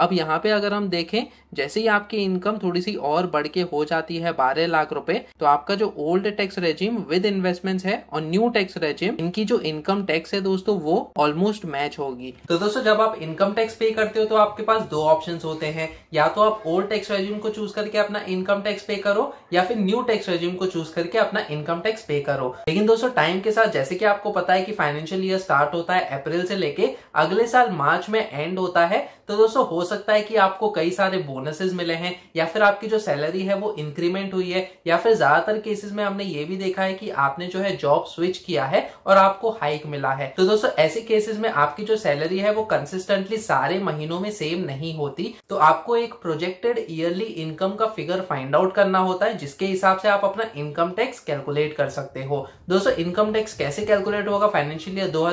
अब यहाँ पे अगर हम देखें जैसे ही आपकी इनकम थोड़ी सी और बढ़ के हो जाती है बारह लाख रुपए तो आपका जो old tax regime with investments है और न्यू टैक्स रेजिम इनकी जो इनकम टैक्स है दोस्तों वो ऑलमोस्ट मैच होगी तो दोस्तों जब आप इनकम टैक्स पे करते हो तो आपके पास दो ऑप्शन होते हैं या तो आप ओल्ड टैक्स रेजिम को चूज करके अपना इनकम टैक्स पे करो या फिर न्यू टैक्स रेजिम को चूज करके अपना इनकम टैक्स पे करो लेकिन दोस्तों टाइम के साथ जैसे कि आपको पता है कि फाइनेंशियल ईयर स्टार्ट होता है अप्रैल से लेके अगले साल मार्च में एंड होता है तो दोस्तों हो सकता है कि आपको कई सारे बोनसेस मिले हैं या फिर आपकी जो सैलरी है वो इंक्रीमेंट हुई है या फिर ज्यादातर केसेस में हमने ये भी देखा है कि आपने जो है जॉब स्विच किया है और आपको हाइक मिला है तो दोस्तों ऐसे केसेस में आपकी जो सैलरी है वो कंसिस्टेंटली सारे महीनों में सेम नहीं होती तो आपको एक प्रोजेक्टेड ईयरली इनकम का फिगर फाइंड आउट करना होता है जिसके हिसाब से आप अपना इनकम टैक्स कैलकुलेट कर सकते हो दोस्तों इनकम टैक्स कैसे कैलकुलेट होगा फाइनेंशियल ईयर दो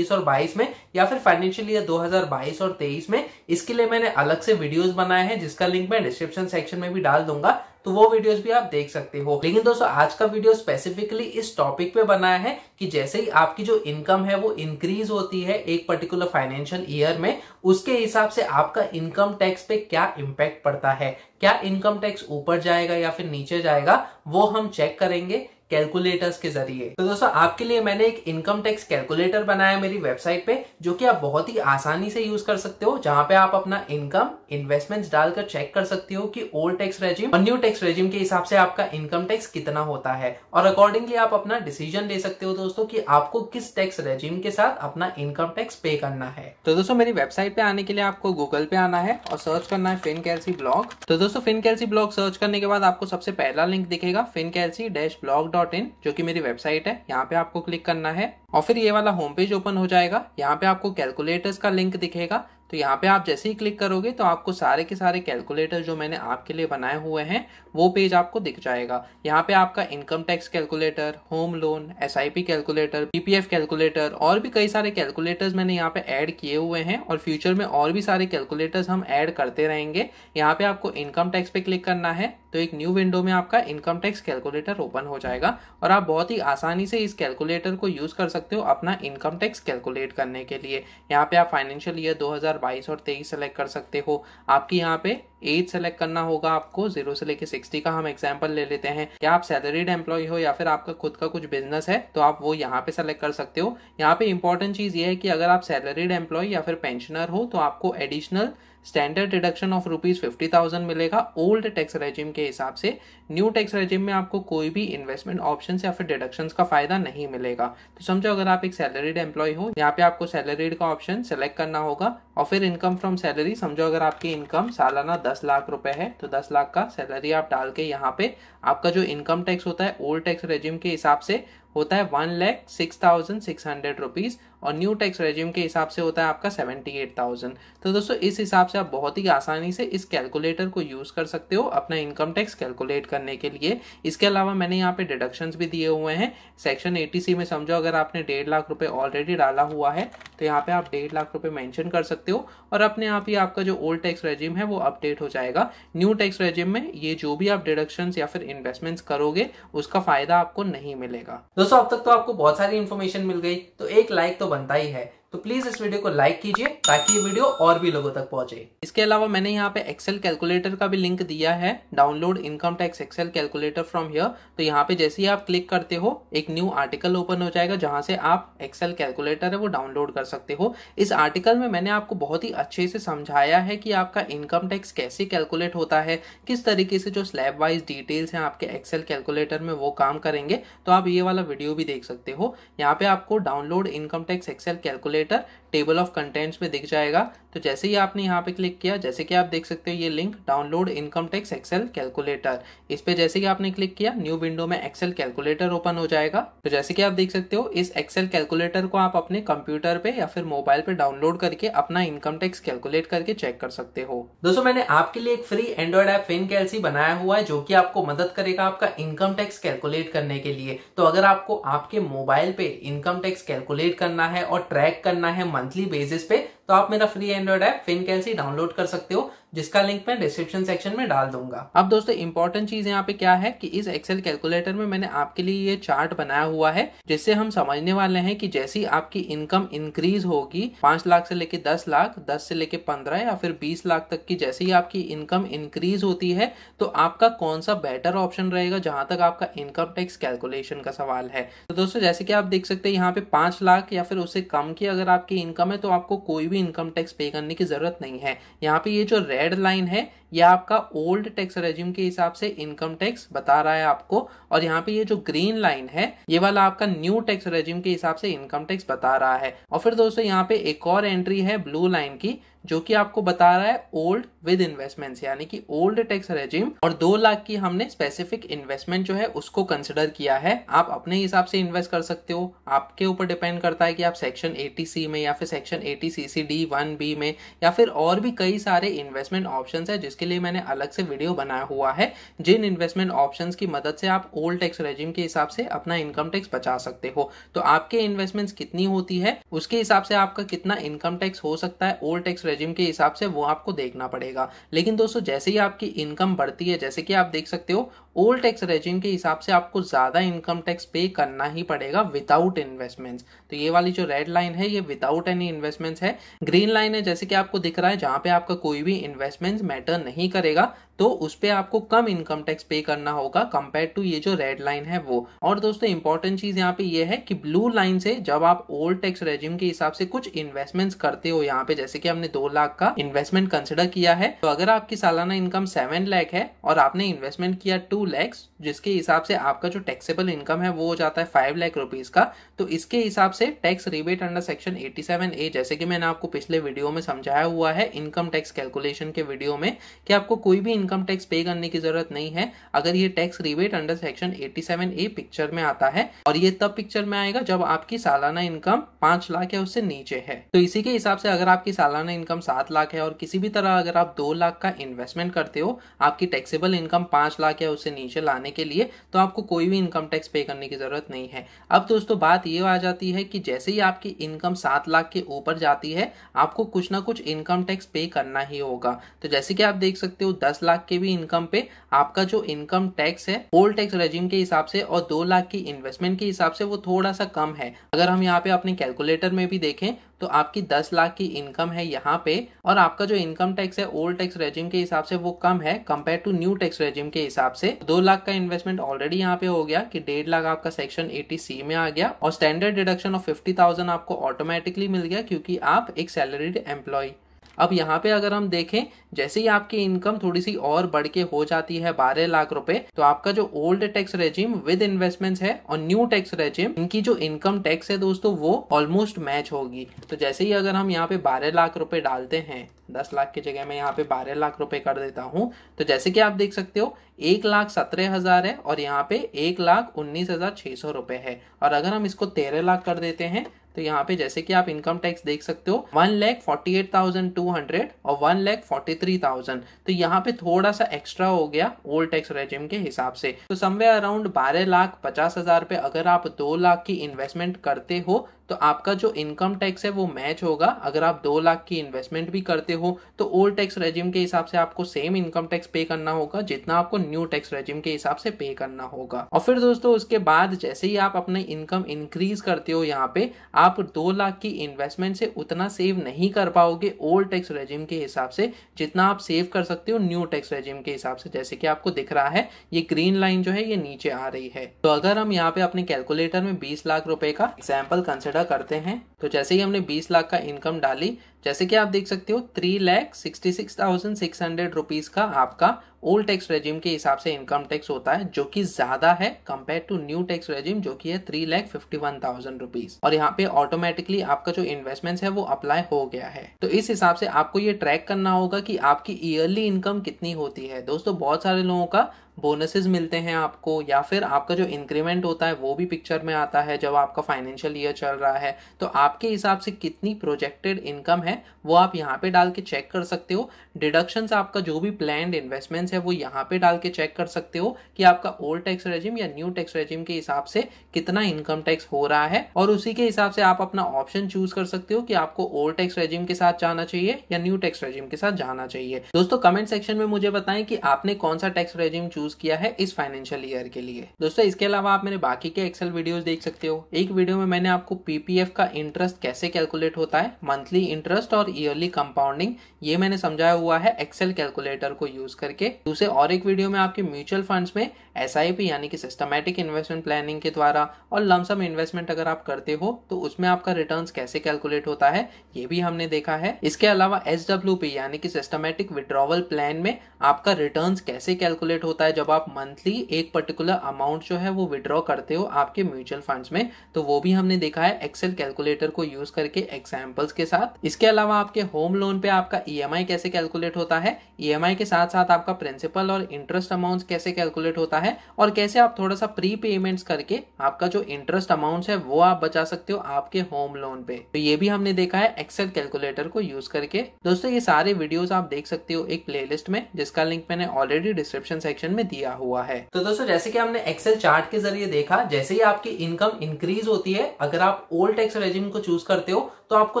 और बाईस में या फिर फाइनेंशियल ईयर दो और तेईस में इसके लिए मैंने अलग से वीडियोस बनाए हैं जिसका लिंक मैं डिस्क्रिप्शन सेक्शन में भी डाल दूंगा तो वो वीडियोस भी आप देख सकते हो लेकिन दोस्तों आज का वीडियो स्पेसिफिकली इस टॉपिक पे बनाया है कि जैसे ही आपकी जो इनकम है वो इंक्रीज होती है एक पर्टिकुलर फाइनेंशियल ईयर में उसके हिसाब से आपका इनकम टैक्स पे क्या इम्पैक्ट पड़ता है क्या इनकम टैक्स ऊपर जाएगा या फिर नीचे जाएगा वो हम चेक करेंगे कैलकुलेटर्स के जरिए तो दोस्तों आपके लिए मैंने एक इनकम टैक्स कैलकुलेटर बनाया मेरी वेबसाइट पे जो कि आप बहुत ही आसानी से यूज कर सकते हो जहां पे आप अपना इनकम इन्वेस्टमेंट्स डालकर चेक कर सकते हो कि ओल्ड टैक्स रेजिम और न्यू टैक्स रेजिम के हिसाब से आपका इनकम टैक्स कितना होता है और अकॉर्डिंगली आप अपना डिसीजन ले सकते हो दोस्तों की आपको किस टैक्स रेजिम के साथ अपना इनकम टैक्स पे करना है तो दोस्तों मेरी वेबसाइट पे आने के लिए आपको गूगल पे आना है और सर्च करना है फिन कैलसी ब्लॉग तो दोस्तों फिन कैलसी ब्लॉग सर्च करने के बाद आपको सबसे पहला लिंक दिखेगा fincalc dash blog dot in जो कि मेरी वेबसाइट है यहाँ पे आपको क्लिक करना है और फिर ये वाला होम पेज ओपन हो जाएगा यहाँ पे आपको कैलकुलेटर्स का लिंक दिखेगा तो यहाँ पे आप जैसे ही क्लिक करोगे तो आपको सारे के सारे कैलकुलेटर जो मैंने आपके लिए बनाए हुए हैं वो पेज आपको दिख जाएगा यहाँ पे आपका income tax calculator home loan S calculator PPF calculator और भी कई सारे कैलकुलेटर्स मैंने यहाँ पे ऐड किए हुए हैं और फ्यूचर में और भी सारे कैलकुलेटर्स हम ऐड करते रहेंगे यहाँ पे आपको इनकम टैक्स पे क्लिक करना है तो एक न्यू विंडो में आपका इनकम टैक्स कैलकुलेटर ओपन हो जाएगा और आप बहुत ही आसानी से इस कैलकुलेटर को यूज कर सकते हो अपना इनकम टैक्स कैलकुलेट करने के लिए यहाँ पे आप फाइनेंशियल ईयर बाईस और तेईस सेलेक्ट कर सकते हो आपकी यहाँ पे एज सेलेक्ट करना होगा आपको जीरो से लेके सिक्सटी का हम एग्जाम्पल ले लेते हैं या आप सैलरीड एम्प्लॉय हो या फिर आपका खुद का कुछ बिजनेस है तो आप वो यहाँ पे सेलेक्ट कर सकते हो यहाँ पे इंपॉर्टेंट चीज ये है कि अगर आप सैलरीड एम्प्लॉय या फिर पेंशनर हो तो आपको additional standard deduction of rupees fifty thousand मिलेगा ओल्ड टैक्स रेजिम के हिसाब से न्यू टैक्स रेजिम में आपको कोई भी इन्वेस्टमेंट ऑप्शन या फिर डिडक्शन का फायदा नहीं मिलेगा तो समझो अगर आप एक सैलरीड एम्प्लॉय हो यहाँ पे आपको सैलरीड का ऑप्शन सेलेक्ट करना होगा और फिर इनकम फ्रॉम सैलरी समझो अगर आपकी इनकम सालाना दस दस लाख रुपए है तो दस लाख का सैलरी आप डाल के यहाँ पे आपका जो इनकम टैक्स होता है ओल्ड टैक्स रेजिम के हिसाब से होता है one lakh six thousand six hundred rupees और न्यू टैक्स रेज्यूम के हिसाब से होता है आपका सेवेंटी एट थाउजेंड तो दोस्तों इस हिसाब से आप बहुत ही आसानी से इस कैलकुलेटर को यूज़ कर सकते हो अपना इनकम टैक्स कैलकुलेट करने के लिए इसके अलावा मैंने यहाँ पे डिडक्शन भी दिए हुए हैं सेक्शन एटी सी में समझो अगर आपने डेढ़ लाख रुपए ऑलरेडी डाला हुआ है तो यहाँ पे आप डेढ़ लाख रुपए मैंशन कर सकते हो और अपने आप ही आपका जो ओल्ड टैक्स रेज्यूम है वो अपडेट हो जाएगा न्यू टैक्स रेज्यूम में ये जो भी आप डिडक्शन या फिर इन्वेस्टमेंट करोगे उसका फायदा आपको नहीं मिलेगा दोस्तों अब तक तो आपको बहुत सारी इन्फॉर्मेशन मिल गई तो एक लाइक तो बनता ही है तो प्लीज इस वीडियो को लाइक कीजिए ताकि ये वीडियो और भी लोगों तक पहुंचे इसके अलावा मैंने यहाँ पे एक्सेल कैलकुलेटर का भी लिंक दिया है download income tax excel calculator from here तो यहाँ पे जैसे ही आप क्लिक करते हो एक न्यू आर्टिकल ओपन हो जाएगा जहां से आप एक्सेल कैलकुलेटर है वो डाउनलोड कर सकते हो इस आर्टिकल में मैंने आपको बहुत ही अच्छे से समझाया है कि आपका इनकम टैक्स कैसे कैलकुलेट होता है किस तरीके से जो स्लैब वाइज डिटेल्स है आपके एक्सेल कैलकुलेटर में वो काम करेंगे तो आप ये वाला वीडियो भी देख सकते हो यहाँ पे आपको download income tax excel calculator calculator table of contents में दिख जाएगा तो जैसे ही आपने यहाँ पे क्लिक किया जैसे कि आप देख सकते हो ये link download income tax excel calculator इस पे जैसे कि आपने क्लिक किया न्यू विंडो में एक्सेल कैलकुलेटर ओपन हो जाएगा तो जैसे कि आप देख सकते हो इस एक्सेल कैलकुलेटर को आप अपने कंप्यूटर पे या फिर मोबाइल पे डाउनलोड करके अपना इनकम टैक्स कैलकुलेट करके चेक कर सकते हो दोस्तों मैंने आपके लिए एक free android app fincalc बनाया हुआ है जो की आपको मदद करेगा आपका इनकम टैक्स कैलकुलेट करने के लिए तो अगर आपको आपके मोबाइल पे इनकम टैक्स कैलकुलेट करना है और ट्रैक करना है मंथली बेसिस पे तो आप मेरा free android app fincalc download कर सकते हो जिसका लिंक मैं डिस्क्रिप्शन सेक्शन में डाल दूंगा अब दोस्तों इंपॉर्टेंट चीज यहाँ पे क्या है कि इस एक्सेल कैलकुलेटर में मैंने आपके लिए ये चार्ट बनाया हुआ है जिससे हम समझने वाले हैं कि जैसी आपकी इनकम इंक्रीज होगी पांच लाख से लेके दस लाख दस से लेके पंद्रह या फिर बीस लाख तक की जैसे ही आपकी इनकम इंक्रीज होती है तो आपका कौन सा बेटर ऑप्शन रहेगा जहां तक आपका इनकम टैक्स कैलकुलेशन का सवाल है तो दोस्तों जैसे कि आप देख सकते हैं यहाँ पे पांच लाख या फिर उससे कम की अगर आपकी इनकम है तो आपको कोई भी इनकम टैक्स पे करने की जरूरत नहीं है यहाँ पे ये जो रेड रेड लाइन है यह आपका ओल्ड टैक्स रेज्यूम के हिसाब से इनकम टैक्स बता रहा है आपको और यहाँ पे ये जो ग्रीन लाइन है ये वाला आपका न्यू टैक्स रेज्यूम के हिसाब से इनकम टैक्स बता रहा है और फिर दोस्तों यहाँ पे एक और एंट्री है ब्लू लाइन की जो कि आपको बता रहा है ओल्ड विद इन्वेस्टमेंट्स यानी कि ओल्ड टैक्स रेजिम और दो लाख की हमने स्पेसिफिक इन्वेस्टमेंट जो है उसको कंसिडर किया है आप अपने हिसाब से इन्वेस्ट कर सकते हो आपके ऊपर डिपेंड करता है कि आप सेक्शन ए में या फिर section 80 C C D one B में या फिर और भी कई सारे इन्वेस्टमेंट ऑप्शन है जिसके इसके लिए मैंने अलग से वीडियो बनाया हुआ है जिन इन्वेस्टमेंट ऑप्शन की मदद से आप ओल्ड टैक्स रेजिम के हिसाब से अपना इनकम टैक्स बचा सकते हो तो आपके इन्वेस्टमेंट कितनी होती है उसके हिसाब से आपका कितना इनकम टैक्स हो सकता है ओल्ड टैक्स रेजिम के हिसाब से वो आपको देखना पड़ेगा लेकिन दोस्तों जैसे ही आपकी इनकम बढ़ती है जैसे कि आप देख सकते हो ओल्ड टैक्स रेजिम के हिसाब से आपको ज़्यादा इनकम टैक्स पे करना ही पड़ेगा विदाउट इन्वेस्टमेंट्स तो ये वाली जो रेड लाइन है ये विदाउट एनी इन्वेस्टमेंट्स है ग्रीन लाइन है जैसे कि आपको दिख रहा है जहां पे आपका कोई भी इन्वेस्टमेंट मैटर नहीं करेगा तो उस पर आपको कम इनकम टैक्स पे करना होगा कंपेयर टू ये जो रेड लाइन है वो और दोस्तों इंपॉर्टेंट चीज यहाँ पे ये है कि ब्लू लाइन से जब आप ओल्ड टैक्स रेजिम के हिसाब से कुछ इन्वेस्टमेंट करते हो यहाँ पे जैसे कि हमने दो लाख का इन्वेस्टमेंट कंसिडर किया है तो अगर आपकी सालाना इनकम सेवन लैख है और आपने इन्वेस्टमेंट किया टू लैक्स जिसके हिसाब से आपका जो टैक्सेबल इनकम है वो हो जाता है फाइव लैख रुपीज का तो इसके हिसाब से tax rebate under section eighty A जैसे कि मैंने आपको पिछले वीडियो में समझाया हुआ है इनकम टैक्स कैलकुलेशन के वीडियो में कि आपको कोई भी इनकम इनकम टैक्स पे करने की जरूरत नहीं है अगर ये tax rebate under section 87 A picture में आता है और ये तब पिक्चर में आएगा जब आपकी सालाना इनकम पांच लाख या उससे नीचे है तो इसी के हिसाब से अगर आपकी सालाना इनकम सात लाख है और किसी भी तरह अगर आप दो लाख का इन्वेस्टमेंट करते हो आपकी टैक्सेबल इनकम पांच लाख या उससे नीचे लाने के लिए तो आपको कोई भी इनकम टैक्स पे करने की जरूरत नहीं है अब दोस्तों बात ये आ जाती है कि जैसे ही आपकी इनकम सात लाख के ऊपर जाती है आपको कुछ ना कुछ इनकम टैक्स पे करना ही होगा तो जैसे कि आप देख सकते हो दस लाख लाख के भी इनकम पे आपका जो इनकम टैक्स है ओल्ड टैक्स रेजिम के हिसाब से और दो लाख की इन्वेस्टमेंट के हिसाब से वो थोड़ा सा कम है अगर हम यहाँ पे अपने कैलकुलेटर में भी देखें तो आपकी 10 लाख की इनकम है यहाँ पे और आपका जो इनकम टैक्स है ओल्ड टैक्स रेजिम के हिसाब से वो कम है compare to new tax regime के हिसाब से दो लाख का इन्वेस्टमेंट ऑलरेडी यहाँ पे हो गया कि डेढ़ लाख आपका सेक्शन एटी सी में आ गया और स्टैंडर्ड डिडक्शन ऑफ फिफ्टी आपको ऑटोमेटिकली मिल गया क्योंकि आप एक सैलरीड एम्प्लॉय अब यहाँ पे अगर हम देखें जैसे ही आपकी इनकम थोड़ी सी और बढ़ के हो जाती है बारह लाख रुपए तो आपका जो old tax regime with investments है और न्यू टैक्स रेजिम इनकी जो इनकम टैक्स है दोस्तों वो ऑलमोस्ट मैच होगी तो जैसे ही अगर हम यहाँ पे बारह लाख रुपए डालते हैं दस लाख की जगह मैं यहाँ पे बारह लाख रुपए कर देता हूँ तो जैसे कि आप देख सकते हो एक लाख सत्रह हजार है और यहाँ पे एक लाख उन्नीस हजार छह सौ रुपए है और अगर हम इसको तेरह लाख कर देते हैं तो यहाँ पे जैसे कि आप इनकम टैक्स देख सकते हो one lakh forty eight thousand two hundred और one lakh forty three thousand तो यहाँ पे थोड़ा सा एक्स्ट्रा हो गया ओल्ड टैक्स रेजिम के हिसाब से तो समवे अराउंड बारह लाख पचास हजार पे अगर आप दो लाख की इन्वेस्टमेंट करते हो तो आपका जो इनकम टैक्स है वो मैच होगा अगर आप दो लाख की इन्वेस्टमेंट भी करते हो तो ओल्ड टैक्स रेजिम के हिसाब से आपको सेम इनकम टैक्स पे करना होगा जितना आपको न्यू टैक्स रेजिम के हिसाब से पे करना होगा और फिर दोस्तों उसके बाद जैसे ही आप अपने इनकम इंक्रीज करते हो यहाँ पे आप दो लाख की इन्वेस्टमेंट से उतना सेव नहीं कर पाओगे ओल्ड टैक्स रेजिम के हिसाब से जितना आप सेव कर सकते हो न्यू टैक्स रेजिम के हिसाब से जैसे कि आपको दिख रहा है ये ग्रीन लाइन जो है ये नीचे आ रही है तो अगर हम यहाँ पे अपने कैलकुलेटर में बीस लाख रुपए का एग्जाम्पल कंसिडर कंसिडर करते हैं तो जैसे ही हमने 20 लाख का इनकम डाली जैसे कि आप देख सकते हो three lakh sixty six thousand six hundred rupees का आपका ओल्ड टैक्स रेजिम के हिसाब से इनकम टैक्स होता है जो कि ज़्यादा है compare to new tax regime जो कि है three lakh fifty one thousand rupees और यहाँ पे ऑटोमेटिकली आपका जो इन्वेस्टमेंट है वो अप्लाई हो गया है तो इस हिसाब से आपको ये ट्रैक करना होगा कि आपकी ईयरली इनकम कितनी होती है दोस्तों बहुत सारे लोगों का बोनसेस मिलते हैं आपको या फिर आपका जो इंक्रीमेंट होता है वो भी पिक्चर में आता है जब आपका फाइनेंशियल ईयर चल रहा है तो आपके हिसाब से कितनी प्रोजेक्टेड इनकम है है वो आप यहाँ पे डाल के चेक कर सकते हो डिडक्शन आपका जो भी प्लान इन्वेस्टमेंट है वो यहाँ पे डाल के चेक कर सकते हो कि आपका ओल्ड टैक्स रेजिम या न्यू टैक्स रेजिम के हिसाब से कितना इनकम टैक्स हो रहा है और उसी के हिसाब से आप अपना ऑप्शन चूज कर सकते हो कि आपको ओल्ड टैक्स रेजिम के साथ जाना चाहिए या न्यू टैक्स रेजिम के साथ जाना चाहिए दोस्तों कमेंट सेक्शन में मुझे बताएं कि आपने कौन सा टैक्स रेजिम चूज किया है इस फाइनेंशियल ईयर के लिए दोस्तों इसके अलावा आप मेरे बाकी के एक्सेल वीडियोस देख सकते हो एक वीडियो में मैंने आपको पीपीएफ का इंटरेस्ट कैसे कैलकुलेट होता है मंथली इंटरेस्ट फर्स्ट और ईयरली कंपाउंडिंग ये मैंने समझाया हुआ है एक्सेल कैलकुलेटर को यूज करके दूसरे और एक वीडियो में आपके म्यूचुअल फंड्स में एस यानी कि सिस्टमैटिक इन्वेस्टमेंट प्लानिंग के द्वारा और लमसम इन्वेस्टमेंट अगर आप करते हो तो उसमें आपका रिटर्न कैसे कैलकुलेट होता है ये भी हमने देखा है इसके अलावा एस यानी कि सिस्टमैटिक विड्रॉवल प्लान में आपका रिटर्न कैसे कैलकुलेट होता है जब आप मंथली एक पर्टिकुलर अमाउंट जो है वो विड्रॉ करते हो आपके म्यूचुअल फंड में तो वो भी हमने देखा है एक्सेल कैलकुलेटर को यूज करके एग्जाम्पल्स के साथ इसके अलावा आपके होम लोन पे आपका ई e कैसे कैलकुलेट होता है ई e के साथ साथ आपका प्रिंसिपल और इंटरेस्ट अमाउंट कैसे कैलकुलेट होता है है और कैसे आप थोड़ा सा प्री पेमेंट्स करके आपका जो इंटरेस्ट अमाउंट है वो आप बचा सकते हो आपके होम लोन पे तो ये भी हमने देखा है एक्सेल कैलकुलेटर को यूज करके दोस्तों ये सारे वीडियोस आप देख सकते हो एक प्लेलिस्ट में जिसका लिंक मैंने ऑलरेडी डिस्क्रिप्शन सेक्शन में दिया हुआ है तो दोस्तों जैसे कि हमने एक्सेल चार्ट के जरिए देखा जैसे ही आपकी इनकम इंक्रीज होती है अगर आप ओल्ड टैक्स रेजिम को चूज करते हो तो आपको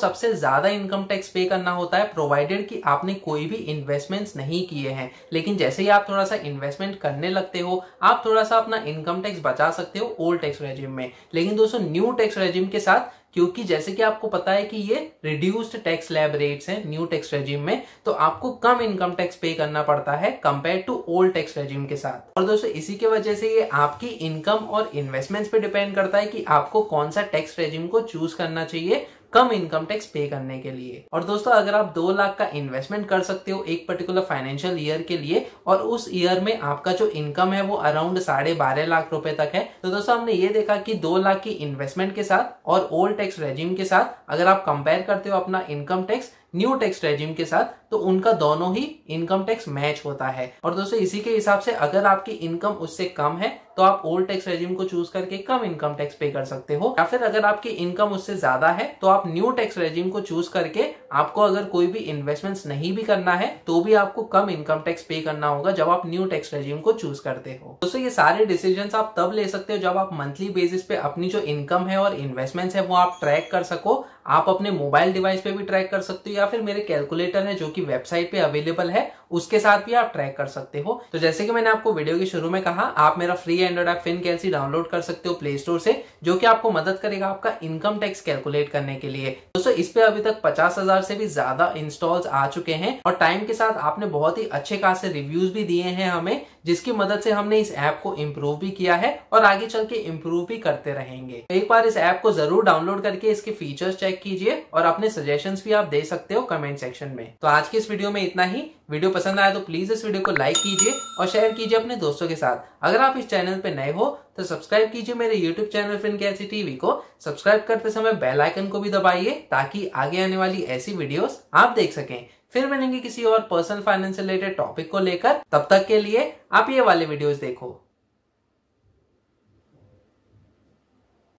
सबसे ज्यादा इनकम टैक्स पे करना होता है प्रोवाइडेड कि आपने कोई भी इन्वेस्टमेंट्स नहीं किए हैं लेकिन जैसे ही आप थोड़ा सा इन्वेस्टमेंट करने लगते हो आप थोड़ा सा अपना इनकम टैक्स बचा सकते हो ओल्ड टैक्स रेजिम में लेकिन दोस्तों न्यू टैक्स रेजिम के साथ क्योंकि जैसे कि आपको पता है कि ये रिड्यूस्ड टैक्स लैब रेट्स हैं न्यू टैक्स रेजिम में तो आपको कम इनकम टैक्स पे करना पड़ता है compare to old tax regime के साथ और दोस्तों इसी के वजह से ये आपकी इनकम और इन्वेस्टमेंट्स पे डिपेंड करता है कि आपको कौन सा टैक्स रेजिम को चूज करना चाहिए कम इनकम टैक्स पे करने के लिए और दोस्तों अगर आप दो लाख का इन्वेस्टमेंट कर सकते हो एक पर्टिकुलर फाइनेंशियल ईयर के लिए और उस ईयर में आपका जो इनकम है वो अराउंड साढ़े बारह लाख रुपए तक है तो दोस्तों हमने ये देखा कि दो लाख की इन्वेस्टमेंट के साथ और ओल्ड टैक्स रेजिम के साथ अगर आप कंपेयर करते हो अपना income tax new tax regime के साथ तो उनका दोनों ही इनकम टैक्स मैच होता है और दोस्तों इसी के हिसाब से अगर आपकी इनकम उससे कम है तो आप ओल्ड टैक्स रेजिम को चूज करके कम इनकम टैक्स पे कर सकते हो या फिर अगर आपकी इनकम उससे ज्यादा है तो आप न्यू टैक्स रेजिम को चूज करके आपको अगर कोई भी इन्वेस्टमेंट नहीं भी करना है तो भी आपको कम इनकम टैक्स पे करना होगा जब आप न्यू टैक्स रेजिम को चूज करते हो दोस्तों ये सारे डिसीजन आप तब ले सकते हो जब आप मंथली बेसिस पे अपनी जो इनकम है और इन्वेस्टमेंट है वो आप ट्रैक कर सको आप अपने मोबाइल डिवाइस पे भी ट्रैक कर सकते हो या फिर मेरे कैलकुलेटर है जो उनकी वेबसाइट पे अवेलेबल है उसके साथ भी आप ट्रैक कर सकते हो तो जैसे कि मैंने आपको वीडियो के शुरू में कहा आप मेरा free android app fincalc download कर सकते हो प्ले स्टोर से जो कि आपको मदद करेगा आपका इनकम टैक्स कैलकुलेट करने के लिए दोस्तों इस पे अभी तक पचास हजार से भी ज्यादा इंस्टॉल्स आ चुके हैं और टाइम के साथ आपने बहुत ही अच्छे खासे रिव्यूज भी दिए हैं हमें जिसकी मदद से हमने इस ऐप को इम्प्रूव भी किया है और आगे चल के इम्प्रूव भी करते रहेंगे एक बार इस ऐप को जरूर डाउनलोड करके इसके फीचर्स चेक कीजिए और अपने सजेशन भी आप दे सकते हो कमेंट सेक्शन में तो आज की इस वीडियो में इतना ही वीडियो पसंद आया तो प्लीज इस वीडियो को लाइक कीजिए और शेयर कीजिए अपने दोस्तों के साथ अगर आप इस चैनल पर नए हो तो सब्सक्राइब कीजिए मेरे YouTube channel fincalc TV को सब्सक्राइब करते समय बेल आइकन को भी दबाइए ताकि आगे आने वाली ऐसी वीडियोस आप देख सकें फिर मिलेंगे किसी और पर्सनल फाइनेंस रिलेटेड टॉपिक को लेकर तब तक के लिए आप ये वाले वीडियोस देखो